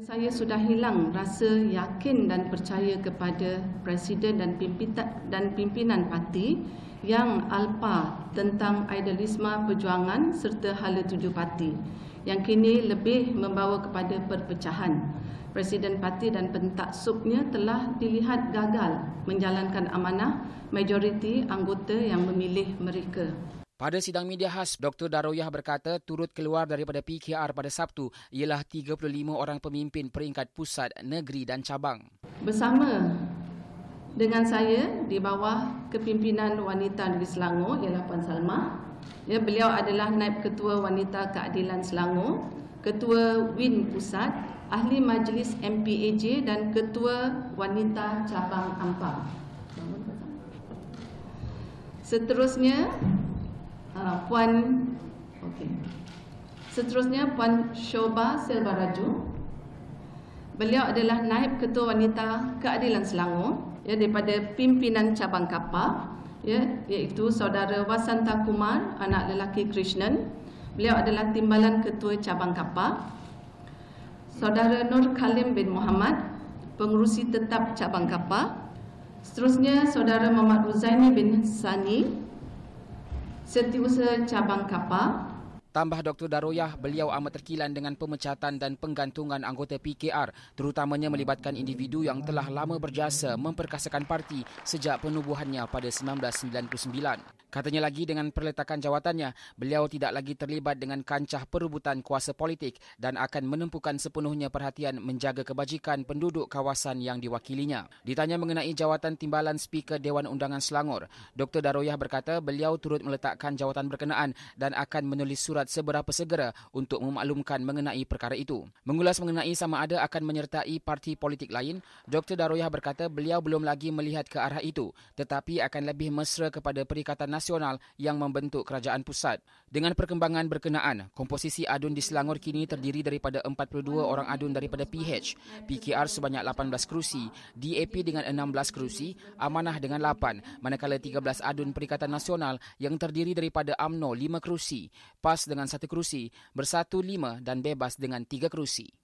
saya sudah hilang rasa yakin dan percaya kepada presiden dan pimpinan dan pimpinan parti yang alpa tentang idealisme perjuangan serta hala tuju parti yang kini lebih membawa kepada perpecahan. Presiden parti dan pentaksubnya telah dilihat gagal menjalankan amanah majoriti anggota yang memilih mereka. Pada sidang media khas, Dr. Daroyah berkata turut keluar daripada PKR pada Sabtu ialah 35 orang pemimpin peringkat pusat, negeri dan cabang. Bersama dengan saya di bawah kepimpinan wanita di Selangor ialah Puan Salma. Ya, beliau adalah Naib Ketua Wanita Keadilan Selangor, Ketua WIN Pusat, Ahli Majlis MPAJ dan Ketua Wanita Cabang Ampang. Seterusnya, Puan okay. Seterusnya Puan Shoba Selvaraju. Beliau adalah naib ketua wanita Keadilan Selangor ya daripada pimpinan cabang Kapah ya iaitu saudara Wasanta Kumar anak lelaki Krishnan. Beliau adalah timbalan ketua cabang Kapah. Saudara Nur Khalim bin Muhammad pengurusi tetap cabang Kapah. Seterusnya saudara Muhammad Ruzaini bin Sani setiausaha cabang kapal. Tambah Dr. Daroyah, beliau amat terkilan dengan pemecatan dan penggantungan anggota PKR terutamanya melibatkan individu yang telah lama berjasa memperkasakan parti sejak penubuhannya pada 1999. Katanya lagi dengan perletakan jawatannya, beliau tidak lagi terlibat dengan kancah perubutan kuasa politik dan akan menempuhkan sepenuhnya perhatian menjaga kebajikan penduduk kawasan yang diwakilinya. Ditanya mengenai jawatan timbalan speaker Dewan Undangan Selangor, Dr. Daroyah berkata beliau turut meletakkan jawatan berkenaan dan akan menulis surat seberapa segera untuk memaklumkan mengenai perkara itu. Mengulas mengenai sama ada akan menyertai parti politik lain, Dr. Daroyah berkata beliau belum lagi melihat ke arah itu tetapi akan lebih mesra kepada Perikatan Nasional nasional yang membentuk kerajaan pusat. Dengan perkembangan berkenaan, komposisi adun di Selangor kini terdiri daripada 42 orang adun daripada PH, PKR sebanyak 18 kerusi, DAP dengan 16 kerusi, Amanah dengan 8, manakala 13 adun Perikatan Nasional yang terdiri daripada AMNO 5 kerusi, PAS dengan 1 kerusi, Bersatu 5 dan Bebas dengan 3 kerusi.